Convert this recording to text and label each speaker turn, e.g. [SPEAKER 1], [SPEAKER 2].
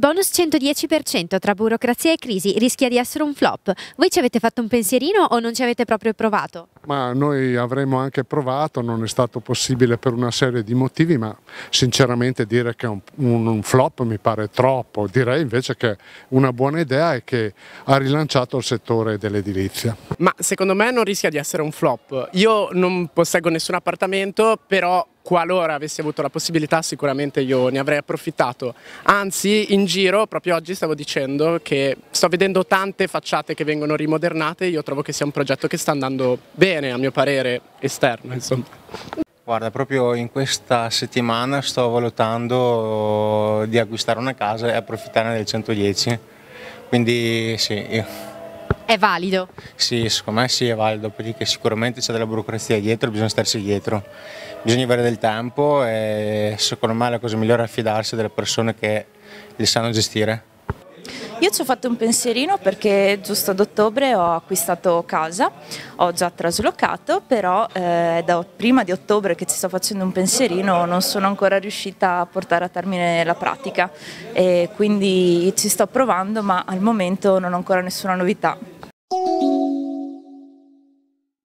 [SPEAKER 1] Il bonus 110% tra burocrazia e crisi rischia di essere un flop. Voi ci avete fatto un pensierino o non ci avete proprio provato?
[SPEAKER 2] Ma noi avremmo anche provato, non è stato possibile per una serie di motivi, ma sinceramente dire che è un, un, un flop mi pare troppo. Direi invece che una buona idea è che ha rilanciato il settore dell'edilizia.
[SPEAKER 3] Ma secondo me non rischia di essere un flop. Io non posseggo nessun appartamento, però qualora avessi avuto la possibilità sicuramente io ne avrei approfittato. Anzi, in giro, proprio oggi stavo dicendo che sto vedendo tante facciate che vengono rimodernate, io trovo che sia un progetto che sta andando
[SPEAKER 4] bene, a mio parere, esterno, insomma. Guarda, proprio in questa settimana sto valutando di acquistare una casa e approfittare del 110, quindi sì, io
[SPEAKER 1] è valido?
[SPEAKER 4] Sì, secondo me sì è valido perché sicuramente c'è della burocrazia dietro, bisogna starsi dietro, bisogna avere del tempo e secondo me la cosa migliore è affidarsi delle persone che li sanno gestire.
[SPEAKER 1] Io ci ho fatto un pensierino perché giusto ad ottobre ho acquistato casa, ho già traslocato, però eh, da prima di ottobre che ci sto facendo un pensierino non sono ancora riuscita a portare a termine la pratica e quindi ci sto provando ma al momento non ho ancora nessuna novità.